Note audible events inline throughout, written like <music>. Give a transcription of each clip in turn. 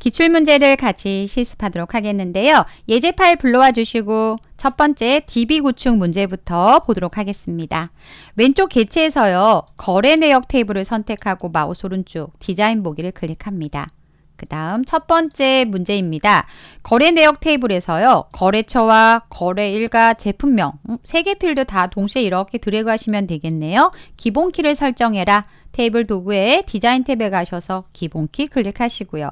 기출문제를 같이 실습하도록 하겠는데요. 예제 파일 불러와 주시고 첫 번째 DB 구축 문제부터 보도록 하겠습니다. 왼쪽 개체에서요. 거래 내역 테이블을 선택하고 마우스 오른쪽 디자인 보기를 클릭합니다. 그 다음 첫 번째 문제입니다. 거래 내역 테이블에서요. 거래처와 거래일과 제품명 음, 세개 필드 다 동시에 이렇게 드래그 하시면 되겠네요. 기본키를 설정해라. 테이블 도구에 디자인 탭에 가셔서 기본키 클릭하시고요.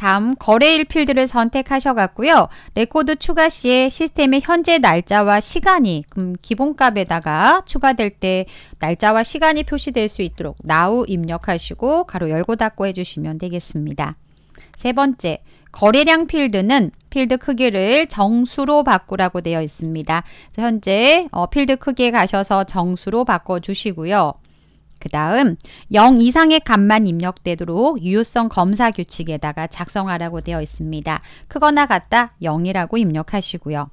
다음 거래일 필드를 선택하셔갖고요. 레코드 추가 시에 시스템의 현재 날짜와 시간이 그럼 음, 기본값에다가 추가될 때 날짜와 시간이 표시될 수 있도록 now 입력하시고 가로 열고 닫고 해주시면 되겠습니다. 세 번째, 거래량 필드는 필드 크기를 정수로 바꾸라고 되어 있습니다. 현재 어, 필드 크기에 가셔서 정수로 바꿔주시고요. 그 다음 0 이상의 값만 입력되도록 유효성 검사 규칙에다가 작성하라고 되어 있습니다. 크거나 같다 0이라고 입력하시고요.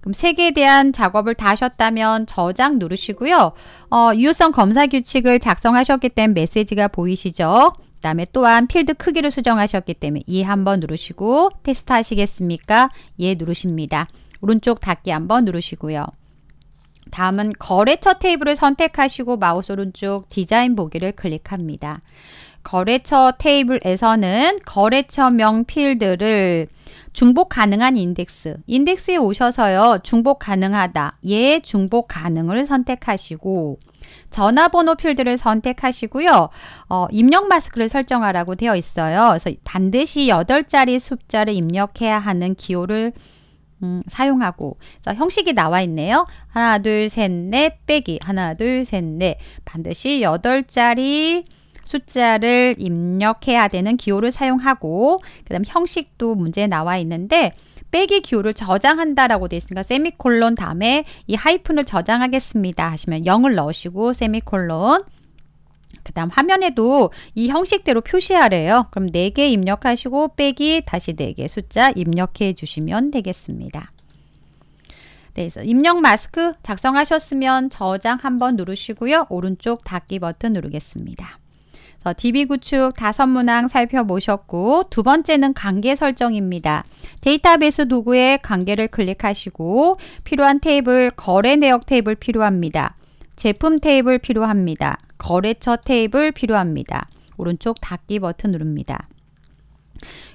그럼 색에 대한 작업을 다 하셨다면 저장 누르시고요. 어, 유효성 검사 규칙을 작성하셨기 때문에 메시지가 보이시죠? 그 다음에 또한 필드 크기를 수정하셨기 때문에 이 한번 누르시고 테스트 하시겠습니까? 예 누르십니다. 오른쪽 닫기 한번 누르시고요. 다음은 거래처 테이블을 선택하시고 마우스 오른쪽 디자인 보기를 클릭합니다. 거래처 테이블에서는 거래처명 필드를 중복 가능한 인덱스, 인덱스에 오셔서요. 중복 가능하다, 예, 중복 가능을 선택하시고 전화번호 필드를 선택하시고요. 어, 입력 마스크를 설정하라고 되어 있어요. 그래서 반드시 8자리 숫자를 입력해야 하는 기호를 음, 사용하고 자, 형식이 나와 있네요. 하나 둘 셋 넷 빼기 하나 둘 셋 넷 반드시 여덟 자리 숫자를 입력해야 되는 기호를 사용하고 그다음 형식도 문제에 나와 있는데 빼기 기호를 저장한다라고 되어 있으니까 세미콜론 다음에 이 하이픈을 저장하겠습니다 하시면 0을 넣으시고 세미콜론 그 다음 화면에도 이 형식대로 표시하래요. 그럼 4개 입력하시고 빼기 다시 4개 숫자 입력해 주시면 되겠습니다. 네, 그래서 입력 마스크 작성하셨으면 저장 한번 누르시고요. 오른쪽 닫기 버튼 누르겠습니다. DB 구축 다섯 문항 살펴보셨고 두 번째는 관계 설정입니다. 데이터베이스 도구에 관계를 클릭하시고 필요한 테이블 거래 내역 테이블 필요합니다. 제품 테이블 필요합니다. 거래처 테이블 필요합니다. 오른쪽 닫기 버튼 누릅니다.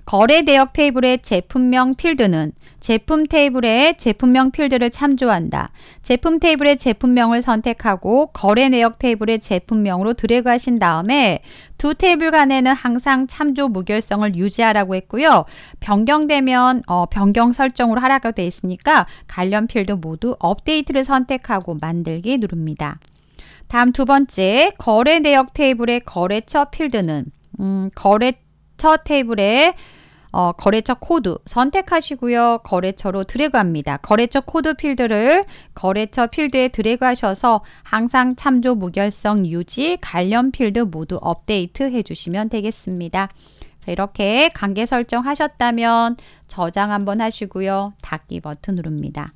거래 대역 테이블의 제품명 필드는 제품 테이블의 제품명 필드를 참조한다. 제품 테이블의 제품명을 선택하고 거래 내역 테이블의 제품명으로 드래그하신 다음에 두 테이블 간에는 항상 참조 무결성을 유지하라고 했고요. 변경되면 어, 변경 설정으로 하라고 되어 있으니까 관련 필드 모두 업데이트를 선택하고 만들기 누릅니다. 다음 두 번째, 거래 내역 테이블의 거래처 필드는 음, 거래처 테이블의 어, 거래처 코드 선택하시고요. 거래처로 드래그합니다. 거래처 코드 필드를 거래처 필드에 드래그하셔서 항상 참조 무결성 유지 관련 필드 모두 업데이트 해주시면 되겠습니다. 이렇게 관계 설정하셨다면 저장 한번 하시고요. 닫기 버튼 누릅니다.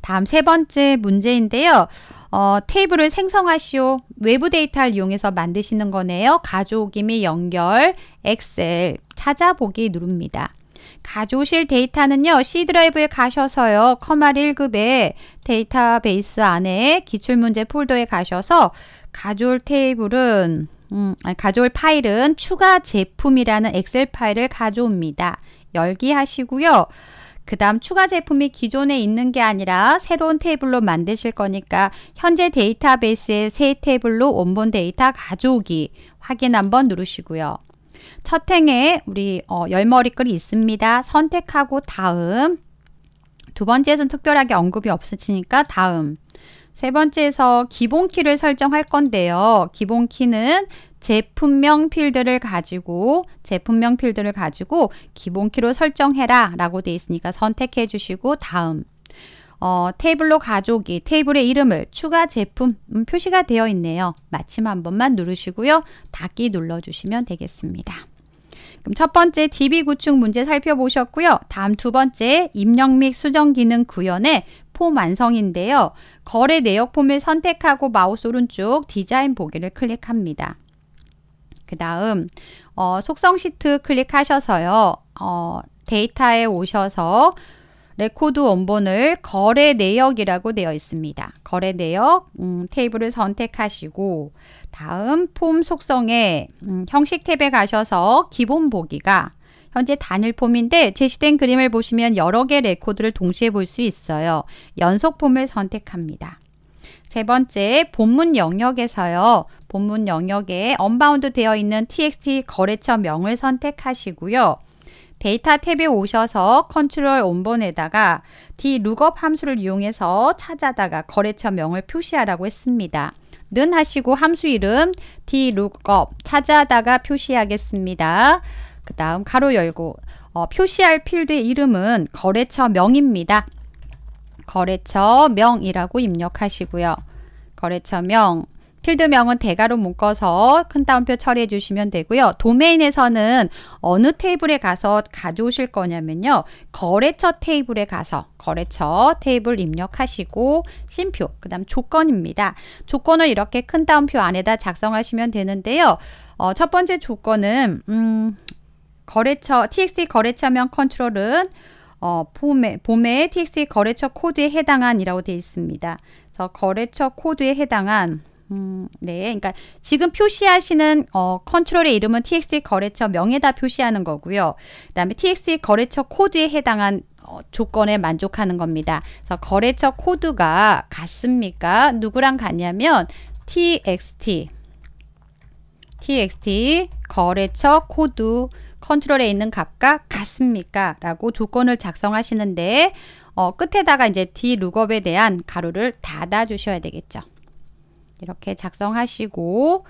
다음 세 번째 문제인데요. 어, 테이블을 생성하시오. 외부 데이터를 이용해서 만드시는 거네요. 가족오기 연결, 엑셀, 찾아보기 누릅니다. 가져오실 데이터는요. C드라이브에 가셔서요. 커말 1급에 데이터베이스 안에 기출문제 폴더에 가셔서 가져올 테이블은 음, 아니, 가져올 파일은 추가 제품이라는 엑셀 파일을 가져옵니다. 열기 하시고요. 그 다음 추가 제품이 기존에 있는 게 아니라 새로운 테이블로 만드실 거니까 현재 데이터베이스의 새 테이블로 원본 데이터 가져오기 확인 한번 누르시고요. 첫 행에 우리 어, 열머리글이 있습니다. 선택하고 다음 두 번째에서는 특별하게 언급이 없으시니까 다음 세 번째에서 기본키를 설정할 건데요. 기본키는 제품명 필드를 가지고 제품명 필드를 가지고 기본키로 설정해라 라고 되어 있으니까 선택해 주시고 다음 어, 테이블로 가족이 테이블의 이름을 추가 제품 음, 표시가 되어 있네요. 마침 한 번만 누르시고요. 닫기 눌러주시면 되겠습니다. 그럼 첫 번째 DB 구축 문제 살펴보셨고요. 다음 두 번째 입력 및 수정 기능 구현의 폼 완성인데요. 거래 내역 폼을 선택하고 마우스 오른쪽 디자인 보기를 클릭합니다. 그 다음 어, 속성 시트 클릭하셔서요. 어, 데이터에 오셔서 레코드 원본을 거래 내역이라고 되어 있습니다. 거래 내역 음, 테이블을 선택하시고 다음 폼속성에 음, 형식 탭에 가셔서 기본 보기가 현재 단일 폼인데 제시된 그림을 보시면 여러 개 레코드를 동시에 볼 수 있어요. 연속 폼을 선택합니다. 세 번째 본문 영역에서요. 본문 영역에 언바운드 되어 있는 txt 거래처명을 선택하시고요. 데이터 탭에 오셔서 컨트롤 온본에다가 dlookup 함수를 이용해서 찾아다가 거래처명을 표시하라고 했습니다. 는 하시고 함수 이름 dlookup 찾아다가 표시하겠습니다. 그 다음 가로 열고 어, 표시할 필드의 이름은 거래처명입니다. 거래처명이라고 입력하시고요. 거래처명 필드명은 대괄호 묶어서 큰 따옴표 처리해 주시면 되고요. 도메인에서는 어느 테이블에 가서 가져오실 거냐면요. 거래처 테이블에 가서 거래처 테이블 입력하시고 심표, 그 다음 조건입니다. 조건을 이렇게 큰 따옴표 안에다 작성하시면 되는데요. 어, 첫 번째 조건은 음, 거래처, txt 거래처명 컨트롤은 어, 봄에, 봄에 txt 거래처 코드에 해당한이라고 되어 있습니다. 그래서 거래처 코드에 해당한 음, 네. 그러니까 지금 표시하시는 어, 컨트롤의 이름은 TXT 거래처 명에다 표시하는 거고요. 그다음에 TXT 거래처 코드에 해당한 어, 조건에 만족하는 겁니다. 그래서 거래처 코드가 같습니까? 누구랑 같냐면 TXT TXT 거래처 코드 컨트롤에 있는 값과 같습니까? 라고 조건을 작성하시는데 어, 끝에다가 이제 d l o 에 대한 가로를 닫아 주셔야 되겠죠. 이렇게 작성하시고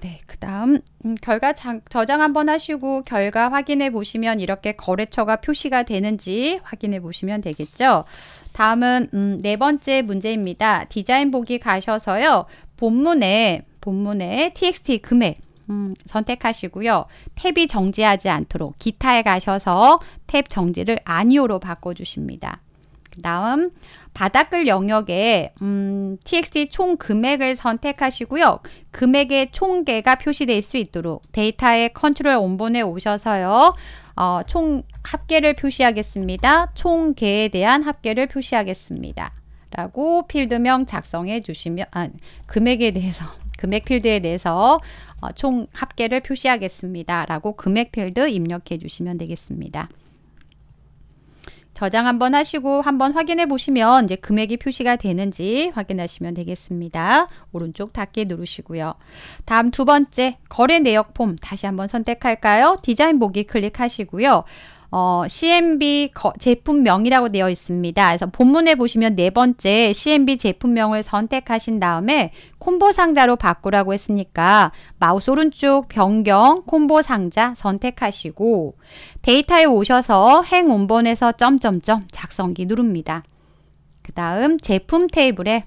네, 그 다음 음, 결과 장, 저장 한번 하시고 결과 확인해 보시면 이렇게 거래처가 표시가 되는지 확인해 보시면 되겠죠. 다음은 음, 네 번째 문제입니다. 디자인 보기 가셔서요. 본문에 본문에 txt 금액 음, 선택하시고요. 탭이 정지하지 않도록 기타에 가셔서 탭 정지를 아니오로 바꿔주십니다. 그 다음 바닥글 영역에 음, TXT 총 금액을 선택하시고요. 금액의 총계가 표시될 수 있도록 데이터의 컨트롤 온본에 오셔서요. 어, 총 합계를 표시하겠습니다. 총계에 대한 합계를 표시하겠습니다. 라고 필드명 작성해 주시면 아, 금액에 대해서 <laughs> 금액 필드에 대해서 어, 총 합계를 표시하겠습니다. 라고 금액 필드 입력해 주시면 되겠습니다. 저장 한번 하시고 한번 확인해 보시면 이제 금액이 표시가 되는지 확인하시면 되겠습니다. 오른쪽 닫기 누르시고요. 다음 두 번째 거래 내역 폼 다시 한번 선택할까요? 디자인 보기 클릭하시고요. 어, CMB 거, 제품명이라고 되어 있습니다. 그래서 본문에 보시면 네 번째 CMB 제품명을 선택하신 다음에 콤보 상자로 바꾸라고 했으니까 마우스 오른쪽 변경 콤보 상자 선택하시고 데이터에 오셔서 행 원본에서 점점점 작성기 누릅니다. 그 다음 제품 테이블에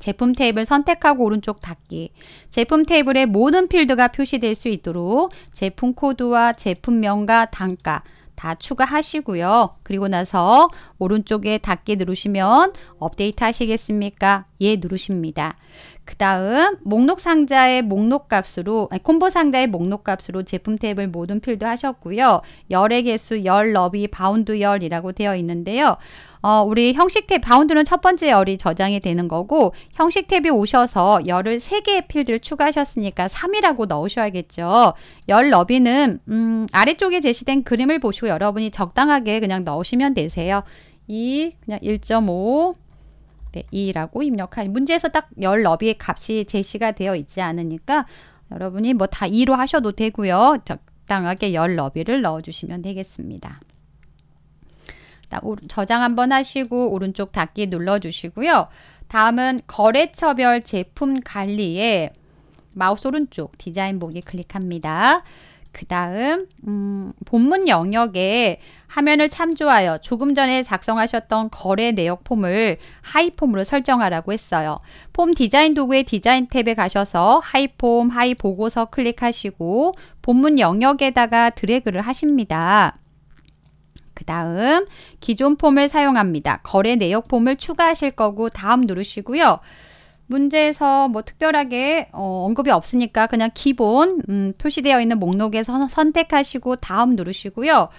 제품 테이블 선택하고 오른쪽 닫기 제품 테이블에 모든 필드가 표시될 수 있도록 제품 코드와 제품명과 단가 다 추가하시고요. 그리고 나서 오른쪽에 닫기 누르시면 업데이트 하시겠습니까? 예 누르십니다. 그 다음 목록 상자의 목록 값으로 아니, 콤보 상자의 목록 값으로 제품 테이블 모든 필드 하셨고요. 열의 개수, 열 너비, 바운드 열이라고 되어 있는데요. 어, 우리 형식 탭 바운드는 첫 번째 열이 저장이 되는 거고 형식 탭이 오셔서 열을 3개의 필드를 추가하셨으니까 3이라고 넣으셔야겠죠. 열 너비는 음, 아래쪽에 제시된 그림을 보시고 여러분이 적당하게 그냥 넣으시면 되세요. 2 그냥 1.5 네, 2라고 입력하시 문제에서 딱 열 너비의 값이 제시가 되어 있지 않으니까 여러분이 뭐 다 2로 하셔도 되고요. 적당하게 열 너비를 넣어주시면 되겠습니다. 저장 한번 하시고 오른쪽 닫기 눌러주시고요. 다음은 거래처별 제품 관리에 마우스 오른쪽 디자인 보기 클릭합니다. 그 다음 음, 본문 영역에 화면을 참조하여 조금 전에 작성하셨던 거래 내역 폼을 하이폼으로 설정하라고 했어요. 폼 디자인 도구의 디자인 탭에 가셔서 하이폼, 하이 보고서 클릭하시고 본문 영역에다가 드래그를 하십니다. 그 다음 기존 폼을 사용합니다. 거래 내역 폼을 추가하실 거고 다음 누르시고요. 문제에서 뭐 특별하게 어, 언급이 없으니까 그냥 기본 음, 표시되어 있는 목록에서 선택하시고 다음 누르시고요.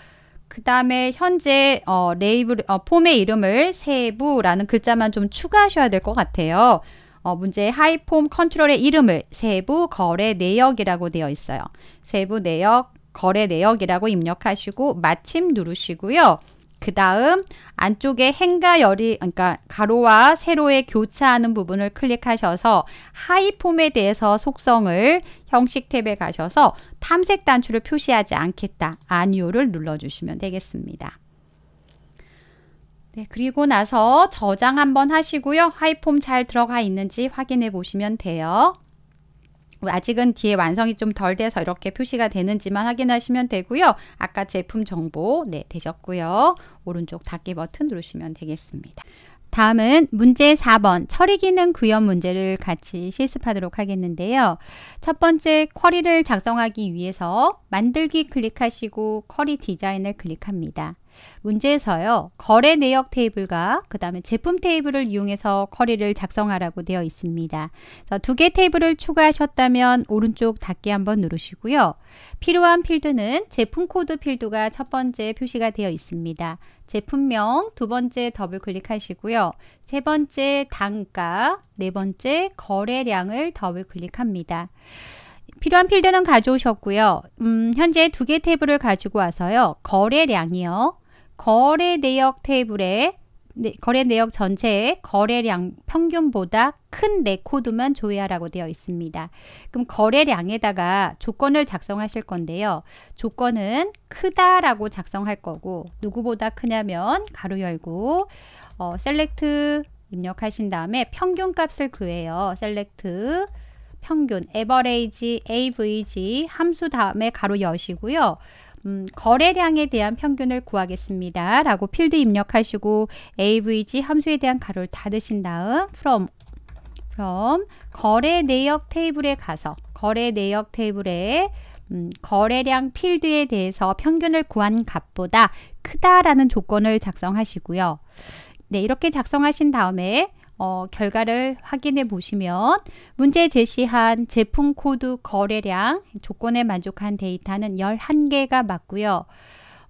그 다음에 현재 어, 레이블 어, 폼의 이름을 세부라는 글자만 좀 추가하셔야 될 것 같아요. 어, 문제 하이폼 컨트롤의 이름을 세부 거래 내역이라고 되어 있어요. 세부 내역 거래 내역이라고 입력하시고 마침 누르시고요. 그 다음 안쪽에 행과 열이 그러니까 가로와 세로에 교차하는 부분을 클릭하셔서 하이폼에 대해서 속성을 형식 탭에 가셔서 탐색 단추를 표시하지 않겠다 아니오를 눌러주시면 되겠습니다. 네, 그리고 나서 저장 한번 하시고요. 하이폼 잘 들어가 있는지 확인해 보시면 돼요. 아직은 뒤에 완성이 좀 덜 돼서 이렇게 표시가 되는지만 확인하시면 되고요. 아까 제품 정보 네 되셨고요. 오른쪽 닫기 버튼 누르시면 되겠습니다. 다음은 문제 4번 처리 기능 구현 문제를 같이 실습하도록 하겠는데요. 첫 번째 쿼리를 작성하기 위해서 만들기 클릭하시고 쿼리 디자인을 클릭합니다. 문제에서요. 거래 내역 테이블과 그 다음에 제품 테이블을 이용해서 커리를 작성하라고 되어 있습니다. 두 개 테이블을 추가하셨다면 오른쪽 닫기 한번 누르시고요. 필요한 필드는 제품 코드 필드가 첫 번째 표시가 되어 있습니다. 제품명 두 번째 더블 클릭하시고요. 세 번째 단가, 네 번째 거래량을 더블 클릭합니다. 필요한 필드는 가져오셨고요. 음, 현재 두 개 테이블을 가지고 와서요. 거래량이요. 거래 내역 테이블에 네, 거래 내역 전체의 거래량 평균보다 큰 레코드만 조회하라고 되어 있습니다. 그럼 거래량에다가 조건을 작성하실 건데요. 조건은 크다라고 작성할 거고 누구보다 크냐면 가로 열고 어, 셀렉트 입력하신 다음에 평균값을 구해요 셀렉트 평균, a v e r a avg 함수 다음에 가로 여시고요. 음, 거래량에 대한 평균을 구하겠습니다. 라고 필드 입력하시고 avg 함수에 대한 가로를 닫으신 다음 from from 거래 내역 테이블에 가서 거래 내역 테이블에 음, 거래량 필드에 대해서 평균을 구한 값보다 크다라는 조건을 작성하시고요. 네, 이렇게 작성하신 다음에 어, 결과를 확인해 보시면 문제 제시한 제품 코드 거래량 조건에 만족한 데이터는 11개가 맞고요.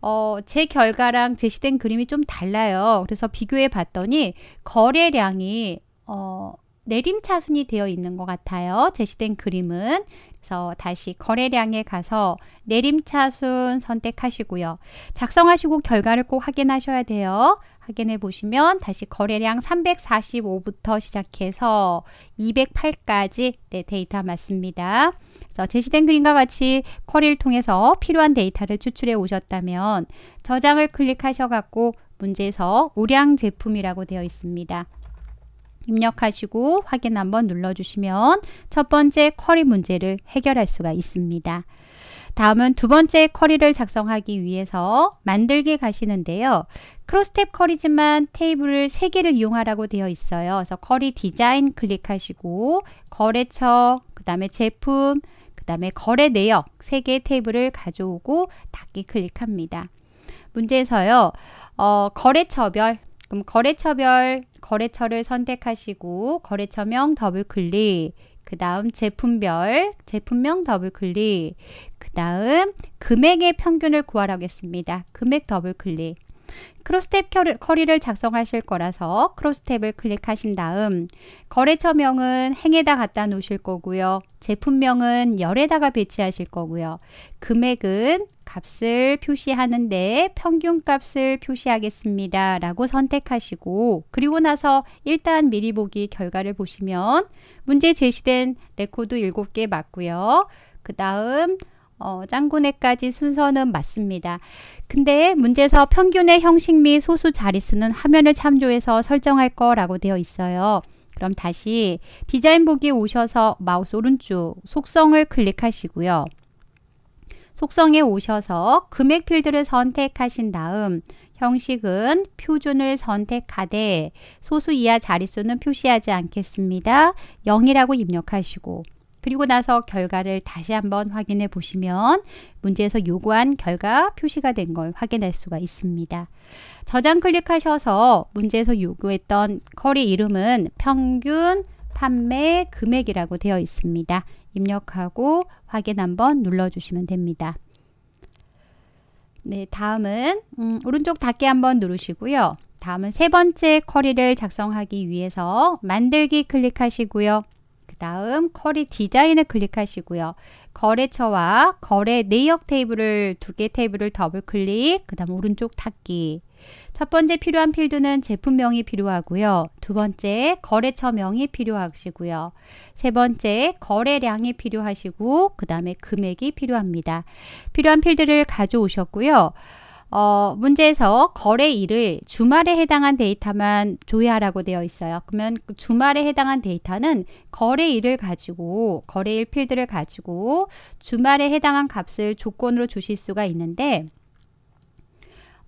어, 제 결과랑 제시된 그림이 좀 달라요. 그래서 비교해 봤더니 거래량이 어, 내림차순이 되어 있는 것 같아요. 제시된 그림은. 그래서 다시 거래량에 가서 내림차순 선택하시고요. 작성하시고 결과를 꼭 확인하셔야 돼요. 확인해 보시면 다시 거래량 345부터 시작해서 208까지 네, 데이터 맞습니다. 그래서 제시된 그림과 같이 쿼리를 통해서 필요한 데이터를 추출해 오셨다면 저장을 클릭하셔갖고 문제에서 우량 제품이라고 되어 있습니다. 입력하시고 확인 한번 눌러주시면 첫 번째 쿼리 문제를 해결할 수가 있습니다. 다음은 두 번째 커리를 작성하기 위해서 만들기 가시는데요. 크로스탭 커리지만 테이블을 3개를 이용하라고 되어 있어요. 그래서 커리 디자인 클릭하시고 거래처, 그 다음에 제품, 그 다음에 거래 내역 3개 테이블을 가져오고 닫기 클릭합니다. 문제에서요. 어, 거래처별 그럼 거래처별 거래처를 선택하시고 거래처명 더블 클릭 그 다음 제품별, 제품명 더블 클릭. 그 다음 금액의 평균을 구하라고 했습니다. 금액 더블 클릭. 크로스탭 커리를 작성하실 거라서 크로스탭을 클릭하신 다음 거래처명은 행에다 갖다 놓으실 거고요. 제품명은 열에다가 배치하실 거고요. 금액은 값을 표시하는데 평균값을 표시하겠습니다. 라고 선택하시고 그리고 나서 일단 미리 보기 결과를 보시면 문제 제시된 레코드 7개 맞고요. 그 다음 어, 짱구네까지 순서는 맞습니다. 근데 문제에서 평균의 형식 및 소수 자릿수는 화면을 참조해서 설정할 거라고 되어 있어요. 그럼 다시 디자인 보기 오셔서 마우스 오른쪽 속성을 클릭하시고요. 속성에 오셔서 금액 필드를 선택하신 다음 형식은 표준을 선택하되 소수 이하 자릿수는 표시하지 않겠습니다. 0이라고 입력하시고 그리고 나서 결과를 다시 한번 확인해 보시면 문제에서 요구한 결과 표시가 된 걸 확인할 수가 있습니다. 저장 클릭하셔서 문제에서 요구했던 쿼리 이름은 평균 판매 금액이라고 되어 있습니다. 입력하고 확인 한번 눌러주시면 됩니다. 네, 다음은 음, 오른쪽 닫기 한번 누르시고요. 다음은 세 번째 쿼리를 작성하기 위해서 만들기 클릭하시고요. 다음 커리 디자인을 클릭하시고요. 거래처와 거래 내역 테이블을 두 개 테이블을 더블 클릭, 그 다음 오른쪽 닫기. 첫 번째 필요한 필드는 제품명이 필요하고요. 두 번째 거래처명이 필요하시고요. 세 번째 거래량이 필요하시고 그 다음에 금액이 필요합니다. 필요한 필드를 가져오셨고요. 어, 문제에서 거래일을 주말에 해당한 데이터만 조회하라고 되어 있어요. 그러면 그 주말에 해당한 데이터는 거래일을 가지고 거래일 필드를 가지고 주말에 해당한 값을 조건으로 주실 수가 있는데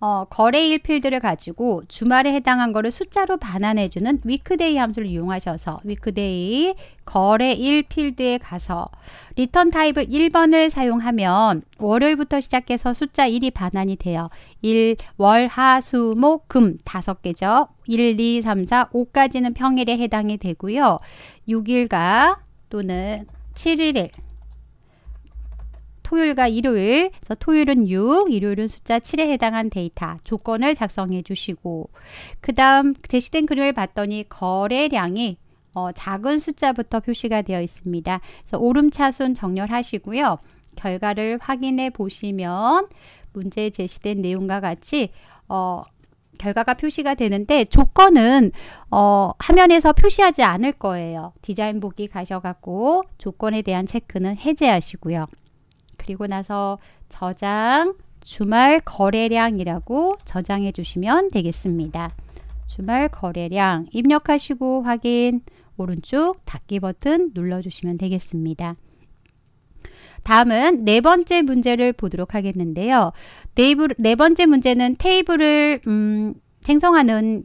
어, 거래일 필드를 가지고 주말에 해당한 거를 숫자로 반환해주는 위크데이 함수를 이용하셔서 위크데이 거래일 필드에 가서 리턴 타입을 1번을 사용하면 월요일부터 시작해서 숫자 1이 반환이 돼요. 1, 월, 하, 수, 목, 금 다섯 개죠. 1, 2, 3, 4, 5까지는 평일에 해당이 되고요. 6일과 또는 7일에 토요일과 일요일, 그래서 토요일은 6, 일요일은 숫자 7에 해당한 데이터, 조건을 작성해 주시고, 그 다음 제시된 그림을 봤더니 거래량이 어, 작은 숫자부터 표시가 되어 있습니다. 그래서 오름차순 정렬하시고요. 결과를 확인해 보시면 문제에 제시된 내용과 같이 어, 결과가 표시가 되는데 조건은 어, 화면에서 표시하지 않을 거예요. 디자인 보기 가셔갖고 조건에 대한 체크는 해제하시고요. 그리고 나서 저장 주말 거래량이라고 저장해 주시면 되겠습니다. 주말 거래량 입력하시고 확인 오른쪽 닫기 버튼 눌러주시면 되겠습니다. 다음은 네 번째 문제를 보도록 하겠는데요. 네이블, 네 번째 문제는 테이블을 음, 생성하는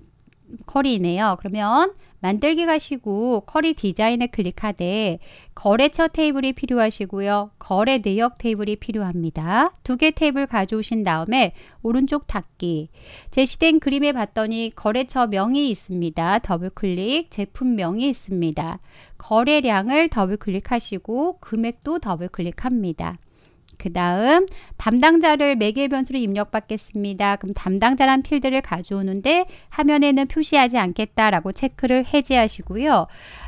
쿼리네요. 그러면 만들기 가시고 커리 디자인을 클릭하되 거래처 테이블이 필요하시고요. 거래 내역 테이블이 필요합니다. 두 개 테이블 가져오신 다음에 오른쪽 닫기 제시된 그림에 봤더니 거래처 명이 있습니다. 더블클릭 제품명이 있습니다. 거래량을 더블클릭하시고 금액도 더블클릭합니다. 그 다음 담당자를 매개 변수로 입력받겠습니다. 그럼 담당자란 필드를 가져오는데 화면에는 표시하지 않겠다라고 체크를 해제하시고요.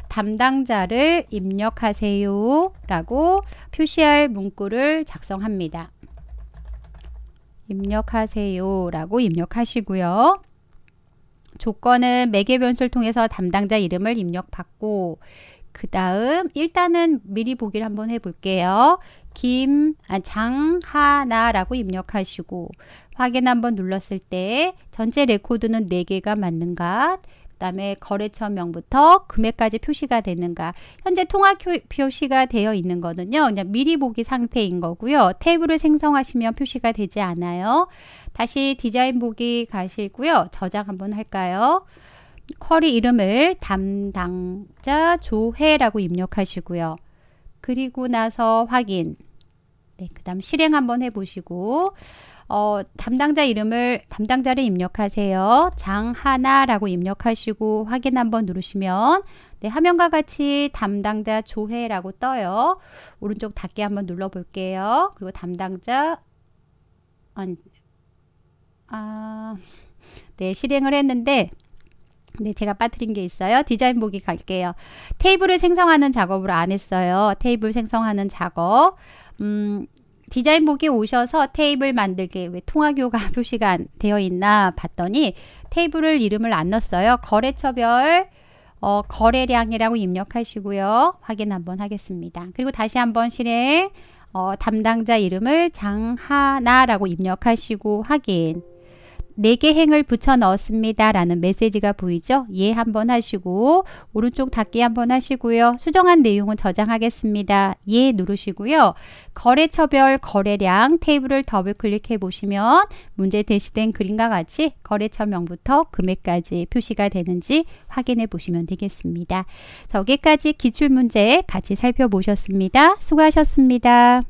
담당자를 입력하세요 라고 표시할 문구를 작성합니다. 입력하세요 라고 입력하시고요. 조건은 매개 변수를 통해서 담당자 이름을 입력받고 그 다음 일단은 미리 보기를 한번 해볼게요. 김, 아, 장하나라고 입력하시고 확인 한번 눌렀을 때 전체 레코드는 4개가 맞는가 그다음에 거래처명부터 금액까지 표시가 되는가. 현재 통화 표시가 되어 있는 거는요. 그냥 미리 보기 상태인 거고요. 테이블을 생성하시면 표시가 되지 않아요. 다시 디자인 보기 가시고요. 저장 한번 할까요? 쿼리 이름을 담당자 조회라고 입력하시고요. 그리고 나서 확인. 네, 그다음 실행 한번 해보시고 어, 담당자 이름을 담당자를 입력하세요. 장하나라고 입력하시고 확인 한번 누르시면 네, 화면과 같이 담당자 조회라고 떠요. 오른쪽 닫기 한번 눌러볼게요. 그리고 담당자 아 아, 네 실행을 했는데 네, 제가 빠뜨린 게 있어요. 디자인 보기 갈게요. 테이블을 생성하는 작업을 안 했어요. 테이블 생성하는 작업. 음, 디자인복에 오셔서 테이블 만들기 왜 통화교가 <laughs> 표시가 되어 있나 봤더니 테이블을 이름을 안 넣었어요. 거래처별 어, 거래량이라고 입력하시고요. 확인 한번 하겠습니다. 그리고 다시 한번 실행 어, 담당자 이름을 장하나라고 입력하시고 확인 4개 행을 붙여 넣었습니다. 라는 메시지가 보이죠? 예 한번 하시고 오른쪽 닫기 한번 하시고요. 수정한 내용은 저장하겠습니다. 예 누르시고요. 거래처별 거래량 테이블을 더블 클릭해 보시면 문제 대시된 그림과 같이 거래처명부터 금액까지 표시가 되는지 확인해 보시면 되겠습니다. 여기까지 기출문제 같이 살펴보셨습니다. 수고하셨습니다.